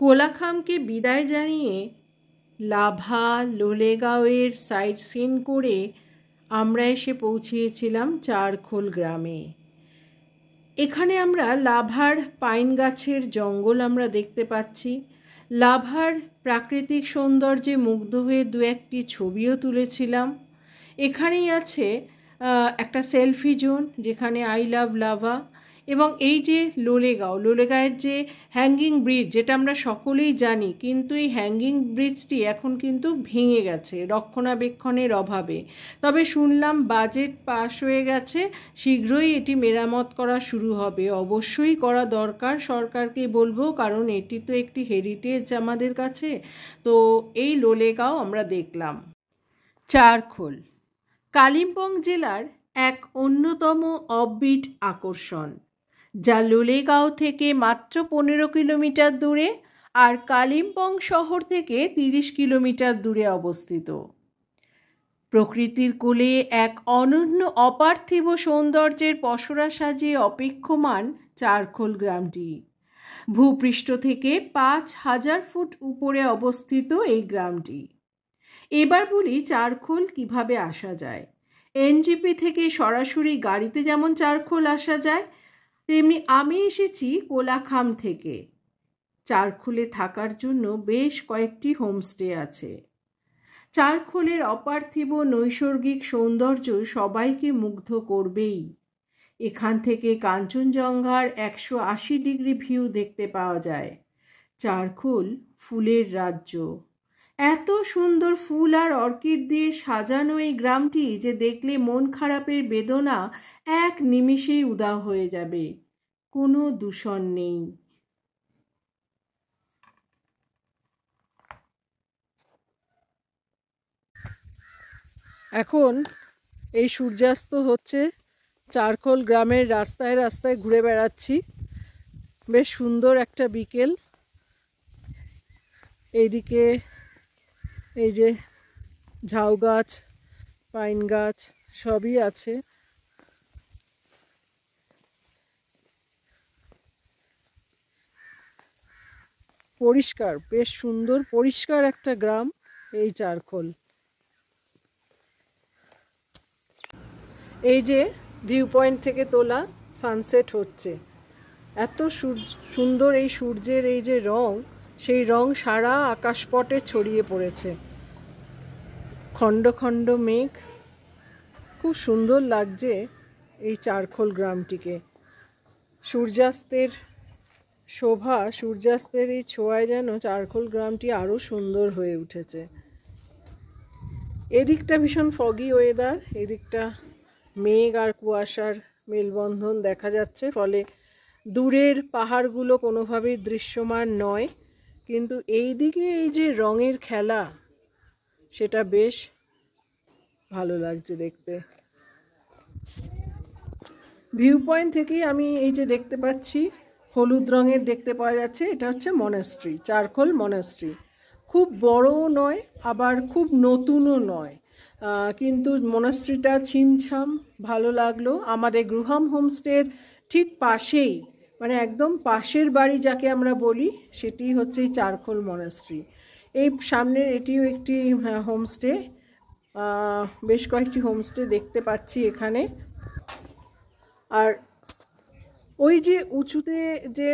কোলাখামকে বিদায় জানিয়ে lava লোলেগাঁওয়ের site scene করে আমরা এসে পৌঁছিয়েছিলাম চারখোল গ্রামে এখানে আমরা লাভার পাইন গাছের জঙ্গল আমরা দেখতে পাচ্ছি লাভার প্রাকৃতিক সৌন্দর্যে মুগ্ধ হয়ে দু একটি ছবিও তুলেছিলাম এখানেই আছে একটা সেলফি জোন যেখানে আই লাভ লাভা এবং এই যে লোলেগাঁও লোলেগাঁয়ের যে হ্যাঙ্গিং ব্রিজ যেটা আমরা সকলেই জানি কিন্তু এই হ্যাঙ্গিং ব্রিজটি এখন কিন্তু ভেঙে গেছে রক্ষণাবেক্ষণের অভাবে তবে শুনলাম বাজেট পাশ হয়ে গেছে শীঘ্রই এটি মেরামত করা শুরু হবে অবশ্যই করা দরকার সরকারকে বলবো কারণ এটি তো একটি হেরিটেজ আমাদের কাছে তো এই লোলেগাঁও আমরা দেখলাম চারখোল কালিম্পং জেলার এক অন্যতম অববিট আকর্ষণ যা লোলেগাঁও থেকে মাত্র পনেরো কিলোমিটার দূরে আর কালিম্পং শহর থেকে তিরিশ কিলোমিটার দূরে অবস্থিত প্রকৃতির কোলে এক অনন্য অপার্থিব সৌন্দর্যের পসরা সাজিয়ে অপেক্ষমান চারখোল গ্রামটি ভূপৃষ্ঠ থেকে পাঁচ হাজার ফুট উপরে অবস্থিত এই গ্রামটি এবার বলি চারখোল কিভাবে আসা যায় এনজিপি থেকে সরাসরি গাড়িতে যেমন চারখোল আসা যায় তেমনি আমি এসেছি কোলাখাম থেকে চারখোলে থাকার জন্য বেশ কয়েকটি হোমস্টে আছে চারখোলের অপার্থিব নৈসর্গিক সৌন্দর্য সবাইকে মুগ্ধ করবেই এখান থেকে কাঞ্চনজঙ্ঘার একশো আশি ডিগ্রি ভিউ দেখতে পাওয়া যায় চারখোল ফুলের রাজ্য এত সুন্দর ফুল আর অর্কিড দিয়ে সাজানো এই গ্রামটি যে দেখলে মন খারাপের বেদনা এক নিমিষেই উদা হয়ে যাবে কোনো দূষণ নেই এখন এই সূর্যাস্ত হচ্ছে চারকোল গ্রামের রাস্তায় রাস্তায় ঘুরে বেড়াচ্ছি বেশ সুন্দর একটা বিকেল এইদিকে এই যে ঝাউ গাছ পাইন গাছ সবই আছে পরিষ্কার বেশ সুন্দর পরিষ্কার একটা গ্রাম এই চারখোল এই যে ভিউ পয়েন্ট থেকে তোলা সানসেট হচ্ছে এত সুন্দর এই সূর্যের এই যে রং সেই রং সারা আকাশপটে ছড়িয়ে পড়েছে খণ্ড খণ্ড মেঘ খুব সুন্দর লাগছে এই চারখোল গ্রামটিকে সূর্যাস্তের শোভা সূর্যাস্তের এই ছোঁয়ায় যেন চারখোল গ্রামটি আরও সুন্দর হয়ে উঠেছে এদিকটা ভীষণ ফগি ওয়েদার এদিকটা মেঘ আর কুয়াশার মেলবন্ধন দেখা যাচ্ছে ফলে দূরের পাহাড়গুলো কোনোভাবেই দৃশ্যমান নয় কিন্তু এই দিকে এই যে রঙের খেলা সেটা বেশ ভালো লাগছে দেখতে ভিউ পয়েন্ট থেকেই আমি এই যে দেখতে পাচ্ছি হলুদ রঙের দেখতে পাওয়া যাচ্ছে এটা হচ্ছে মনাস্ট্রি চারখোল মনাস্ট্রি খুব বড়ও নয় আবার খুব নতুনও নয় কিন্তু মনাস্ট্রিটা ছিমছাম ভালো লাগলো আমাদের গ্রুহাম হোমস্টের ঠিক পাশেই মানে একদম পাশের বাড়ি যাকে আমরা বলি সেটি হচ্ছে এই চারখোল মনাস্ট্রি এই সামনের এটিও একটি হোমস্টে হ্যাঁ, বেশ কয়েকটি হোমস্টে দেখতে পাচ্ছি এখানে আর ওই যে উঁচুতে যে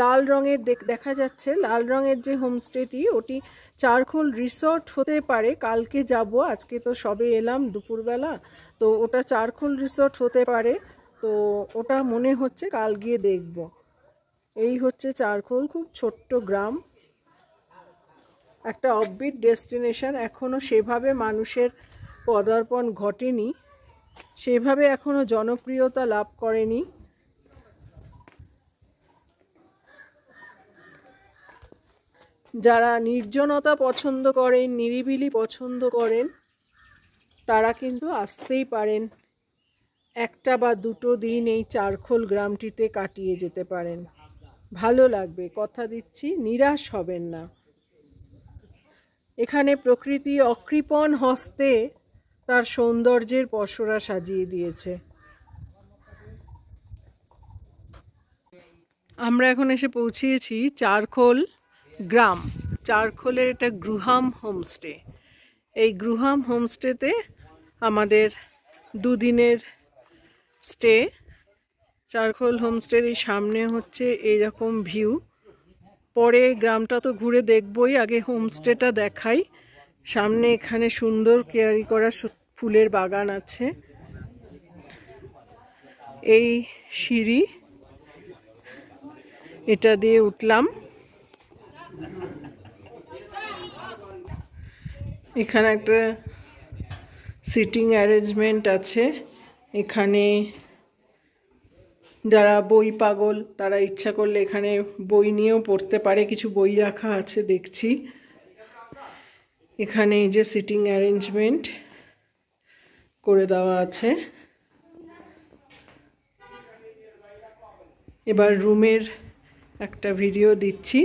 লাল রঙের দেখা যাচ্ছে লাল রঙের যে হোমস্টেটি ওটি চারখোল রিসর্ট হতে পারে কালকে যাব আজকে তো সবে এলাম দুপুরবেলা তো ওটা চারখোল রিসর্ট হতে পারে তো ওটা মনে হচ্ছে কাল গিয়ে দেখব এই হচ্ছে চারখোল খুব ছোট্ট গ্রাম একটা অববিট ডেস্টিনেশন এখনও সেভাবে মানুষের পদার্পণ ঘটেনি সেভাবে এখনও জনপ্রিয়তা লাভ করেনি যারা নির্জনতা পছন্দ করেন নিরিবিলি পছন্দ করেন তারা কিন্তু আসতেই পারেন একটা বা দুটো দিন এই চারখোল গ্রামটিতে কাটিয়ে যেতে পারেন ভালো লাগবে কথা দিচ্ছি নিরাশ হবেন না এখানে প্রকৃতি অকৃপণ হস্তে তার সৌন্দর্যের পসরা সাজিয়ে দিয়েছে আমরা এখন এসে পৌঁছিয়েছি চারখোল গ্রাম চারখোলের এটা গৃহাম হোমস্টে এই গৃহাম হোমস্টেতে আমাদের দুদিনের স্টে চারখোল হোমস্টের এই সামনে হচ্ছে এইরকম ভিউ পরে গ্রামটা তো ঘুরে দেখবই আগে হোমস্টেটা দেখাই সামনে এখানে সুন্দর কেয়ারি করা ফুলের বাগান আছে এই সিঁড়ি এটা দিয়ে উঠলাম এখানে একটা সিটিং অ্যারেঞ্জমেন্ট আছে এখানে যারা বই পাগল তারা ইচ্ছা করলে এখানে বই নিয়েও পড়তে পারে কিছু বই রাখা আছে দেখছি এখানে এই যে সিটিং অ্যারেঞ্জমেন্ট করে দেওয়া আছে এবার রুমের একটা ভিডিও দিচ্ছি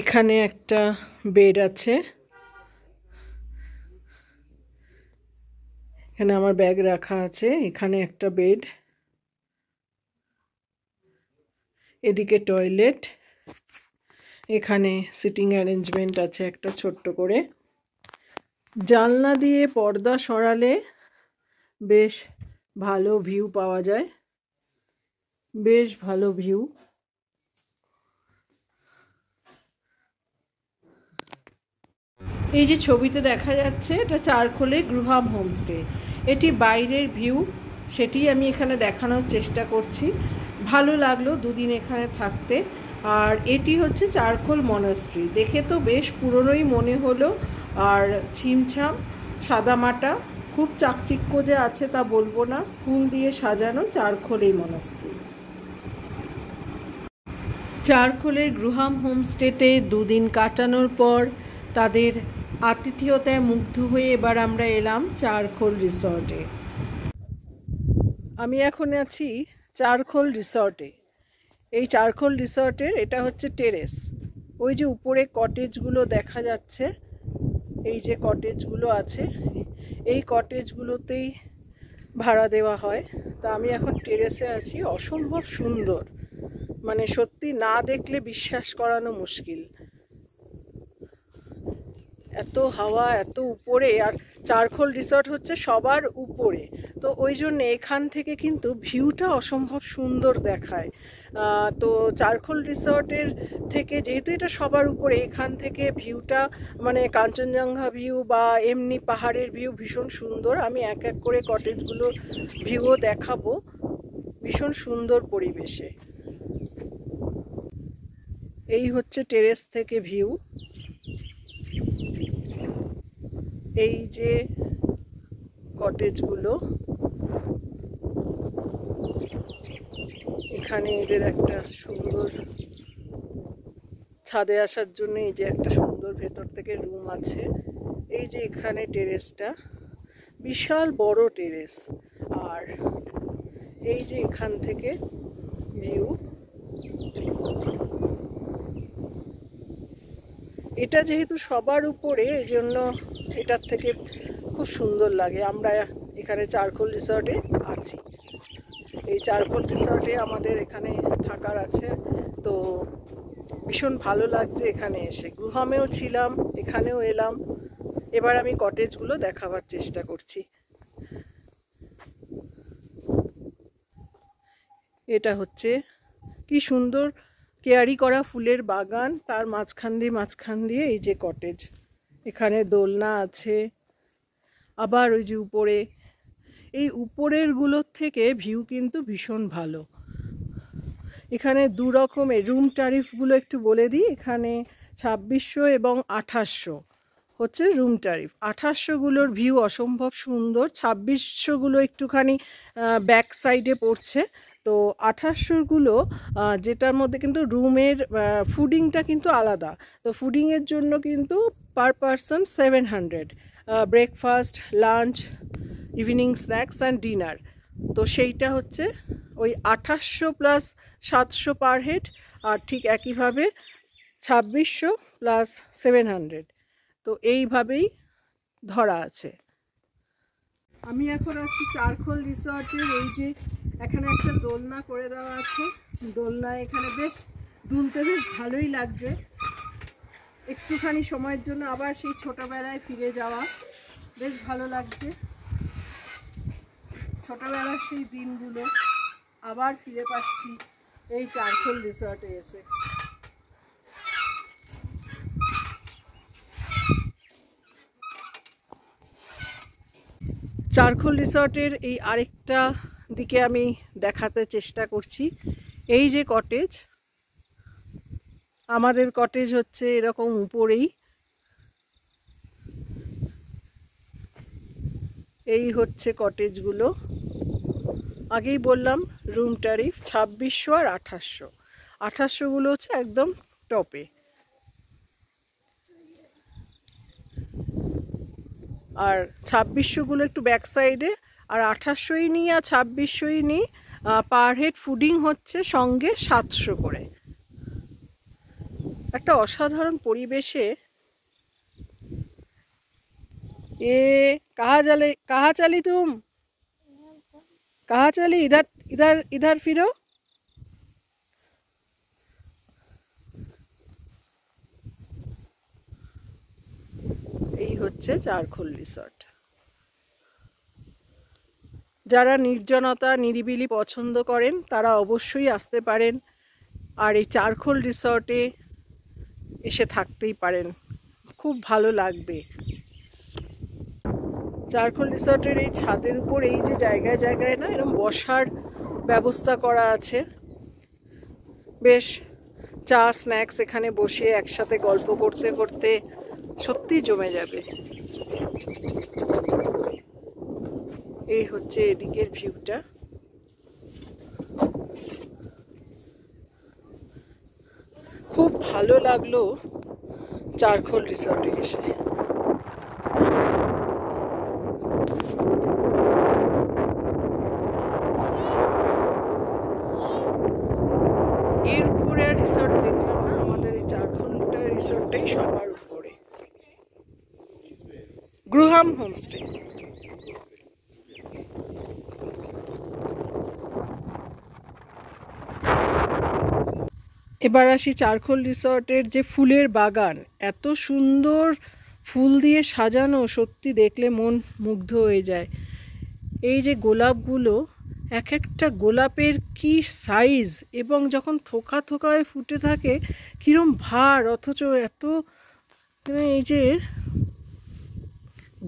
এখানে একটা বেড আছে এখানে আমার ব্যাগ রাখা আছে এখানে একটা বেড এদিকে টয়লেট এখানে সিটিং অ্যারেঞ্জমেন্ট আছে একটা ছোট্ট করে জানলা দিয়ে পর্দা সরালে বেশ ভালো ভিউ পাওয়া যায় বেশ ভালো ভিউ এই যে ছবিতে দেখা যাচ্ছে এটা চারখোলে গ্রুহাম হোমস্টে এটি বাইরের ভিউ সেটি আমি এখানে দেখানোর চেষ্টা করছি ভালো লাগলো দুদিন এখানে থাকতে আর এটি হচ্ছে চারখোল মনাস্ট্রি দেখে তো বেশ পুরনোই মনে হলো আর ছিমছাম সাদামাটা খুব চাকচিক্য যে আছে তা বলবো না ফুল দিয়ে সাজানো চারখোল এই মনাস্ট্রি চারখোলের গ্রুহাম হোমস্টেতে দুদিন কাটানোর পর তাদের আতিথিয়তায় মুগ্ধ হয়ে এবার আমরা এলাম চারখোল রিসর্টে আমি এখন আছি চারখোল রিসর্টে এই চারখোল রিসর্টের এটা হচ্ছে টেরেস ওই যে উপরে কটেজগুলো দেখা যাচ্ছে এই যে কটেজগুলো আছে এই কটেজগুলোতেই ভাড়া দেওয়া হয় তা আমি এখন টেরেসে আছি অসম্ভব সুন্দর মানে সত্যি না দেখলে বিশ্বাস করানো মুশকিল এত হাওয়া এত উপরে আর চারখোল রিসর্ট হচ্ছে সবার উপরে তো ওই জন্য এখান থেকে কিন্তু ভিউটা অসম্ভব সুন্দর দেখায় তো চারখোল রিসর্টের থেকে যেহেতু এটা সবার উপরে এখান থেকে ভিউটা মানে কাঞ্চনজঙ্ঘা ভিউ বা এমনি পাহাড়ের ভিউ ভীষণ সুন্দর আমি এক এক করে কটেজগুলো ভিউও দেখাবো ভীষণ সুন্দর পরিবেশে এই হচ্ছে টেরেস থেকে ভিউ এই যে কটেজগুলো এখানে এদের একটা সুন্দর ছাদে আসার জন্য এই যে একটা সুন্দর ভেতর থেকে রুম আছে এই যে এখানে টেরেসটা বিশাল বড় টেরেস আর এই যে এখান থেকে ভিউ এটা যেহেতু সবার উপরে এই জন্য এটার থেকে খুব সুন্দর লাগে আমরা এখানে চারকোল রিসর্টে আছি এই চারকোল রিসর্টে আমাদের এখানে থাকার আছে তো ভীষণ ভালো লাগছে এখানে এসে গুহামেও ছিলাম এখানেও এলাম এবার আমি কটেজগুলো দেখাবার চেষ্টা করছি এটা হচ্ছে কি সুন্দর কেয়ারি করা ফুলের বাগান তার মাঝখান দিয়ে মাঝখান দিয়ে এই যে কটেজ এখানে দোলনা আছে আবার ওই যে উপরে এই উপরেরগুলোর থেকে ভিউ কিন্তু ভীষণ ভালো এখানে দু রকমের রুম ট্যারিফগুলো একটু বলে দিই এখানে ছাব্বিশশো এবং আঠাশশো হচ্ছে রুম ট্যারিফ আঠাশশোগুলোর ভিউ অসম্ভব সুন্দর ছাব্বিশশোগুলো একটুখানি ব্যাক সাইডে পড়ছে তো আঠাশশোরগুলো যেটার মধ্যে কিন্তু রুমের ফুডিংটা কিন্তু আলাদা তো ফুডিংয়ের জন্য কিন্তু per person seven hundred breakfast lunch evening snacks and dinner তো সেইটা হচ্ছে ওই আঠাশশো প্লাস সাতশো পার হেড আর ঠিক একইভাবে ছাব্বিশশো প্লাস সেভেন হান্ড্রেড তো এইভাবেই ধরা আছে আমি এখন আছি চারখোল রিসর্টের এই যে এখানে একটা দোলনা করে দেওয়া আছে দোলনা এখানে বেশ দুলতে বেশ ভালোই লাগছে একটুখানি সময়ের জন্য আবার সেই ছোটোবেলায় ফিরে যাওয়া বেশ ভালো লাগছে ছোটোবেলার সেই দিনগুলো আবার ফিরে পাচ্ছি এই চারখোল রিসর্টে এসে চারখোল রিসর্টের এই আরেকটা দিকে আমি দেখাতে চেষ্টা করছি এই যে কটেজ আমাদের কটেজ হচ্ছে এরকম উপরেই এই হচ্ছে কটেজগুলো আগেই বললাম রুম ট্যারিফ ছাব্বিশশো আর আঠাশশো আঠাশশোগুলো হচ্ছে একদম টপে আর ছাব্বিশশোগুলো একটু ব্যাক সাইডে আর আঠাশশোই নিই আর ছাব্বিশশোই নিই পার হেড ফুডিং হচ্ছে সঙ্গে সাতশো করে একটা অসাধারণ পরিবেশে এ কাহা চালে কাহা চালি তুম কাহা চালি ইধার ইধার ইধার ফিরো হচ্ছে চারখোল রিসর্ট যারা নির্জনতা নিরিবিলি পছন্দ করেন তারা অবশ্যই আসতে পারেন আর এই চারখোল রিসর্টে এসে থাকতেই পারেন খুব ভালো লাগবে চারখোল রিসর্টের এই ছাদের উপর এই যে জায়গায় জায়গায় না এরকম বসার ব্যবস্থা করা আছে বেশ চা স্ন্যাক্স এখানে বসে একসাথে গল্প করতে করতে সত্যি জমে যাবে এই হচ্ছে এদিকের ভিউটা খুব ভালো লাগলো চারখোল রিসর্টে এসে গাছটি এবার আসি চারখোল রিসর্টের যে ফুলের বাগান এত সুন্দর ফুল দিয়ে সাজানো সত্যি দেখলে মন মুগ্ধ হয়ে যায় এই যে গোলাপগুলো এক একটা গোলাপের কি সাইজ এবং যখন থোকা থোকায় ফুটে থাকে কীরম ভার অথচ এত মানে এই যে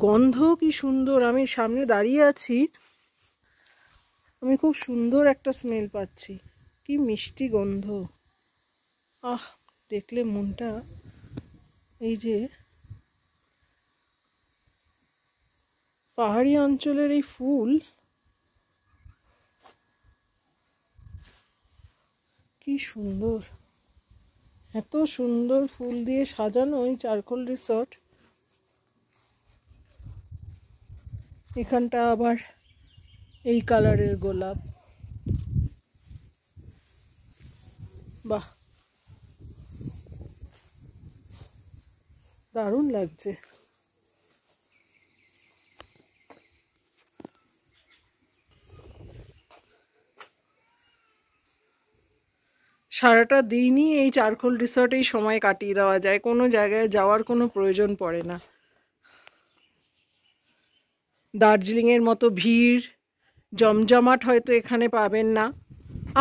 গন্ধ কি সুন্দর আমি সামনে দাঁড়িয়ে আছি আমি খুব সুন্দর একটা স্মেল পাচ্ছি কি মিষ্টি গন্ধ আহ দেখলে মনটা এই যে পাহাড়ি অঞ্চলের এই ফুল কি সুন্দর এত সুন্দর ফুল দিয়ে সাজানো এই চারকোল রিসর্ট এখানটা আবার এই কালারের গোলাপ বাহ দারুণ লাগছে সারাটা দিনই এই চারখোল রিসর্টেই সময় কাটিয়ে দেওয়া যায় কোনো জায়গায় যাওয়ার কোনো প্রয়োজন পড়ে না দার্জিলিংয়ের মতো ভিড় জমজমাট হয়তো এখানে পাবেন না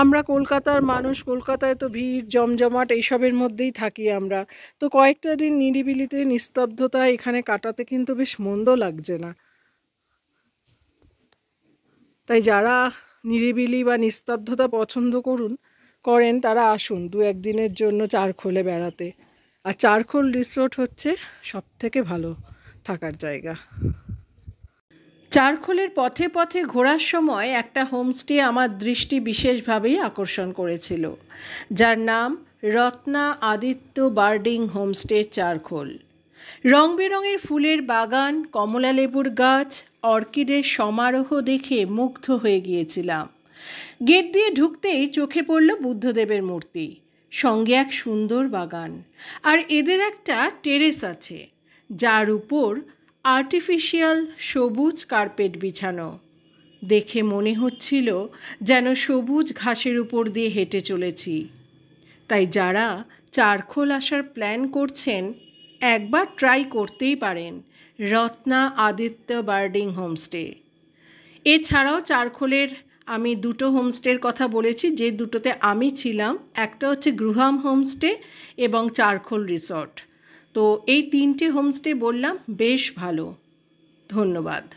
আমরা কলকাতার মানুষ কলকাতায় তো ভিড় জমজমাট এইসবের মধ্যেই থাকি আমরা তো কয়েকটা দিন নিরিবিলিতে নিস্তব্ধতায় এখানে কাটাতে কিন্তু বেশ মন্দ লাগছে না তাই যারা নিরিবিলি বা নিস্তব্ধতা পছন্দ করুন করেন তারা আসুন দু একদিনের জন্য চারখোলে বেড়াতে আর চারখোল রিসোর্ট হচ্ছে সব থেকে ভালো থাকার জায়গা চারখোলের পথে পথে ঘোরার সময় একটা হোমস্টে আমার দৃষ্টি বিশেষভাবেই আকর্ষণ করেছিল যার নাম রত্না আদিত্য বার্ডিং হোমস্টে চারখোল রং বেরঙের ফুলের বাগান কমলা লেবুর গাছ অর্কিডের সমারোহ দেখে মুগ্ধ হয়ে গিয়েছিলাম গেট দিয়ে ঢুকতেই চোখে পড়ল বুদ্ধদেবের মূর্তি সঙ্গে এক সুন্দর বাগান আর এদের একটা টেরেস আছে যার উপর আর্টিফিশিয়াল সবুজ কার্পেট বিছানো দেখে মনে হচ্ছিল যেন সবুজ ঘাসের উপর দিয়ে হেঁটে চলেছি তাই যারা চারখোল আসার প্ল্যান করছেন একবার ট্রাই করতেই পারেন রত্না আদিত্য বার্ডিং হোমস্টে এছাড়াও চারখোলের আমি দুটো হোমস্টের কথা বলেছি যে দুটোতে আমি ছিলাম একটা হচ্ছে গৃহাম হোমস্টে এবং চারখোল রিসর্ট তো এই তিনটে হোমস্টে বললাম বেশ ভালো ধন্যবাদ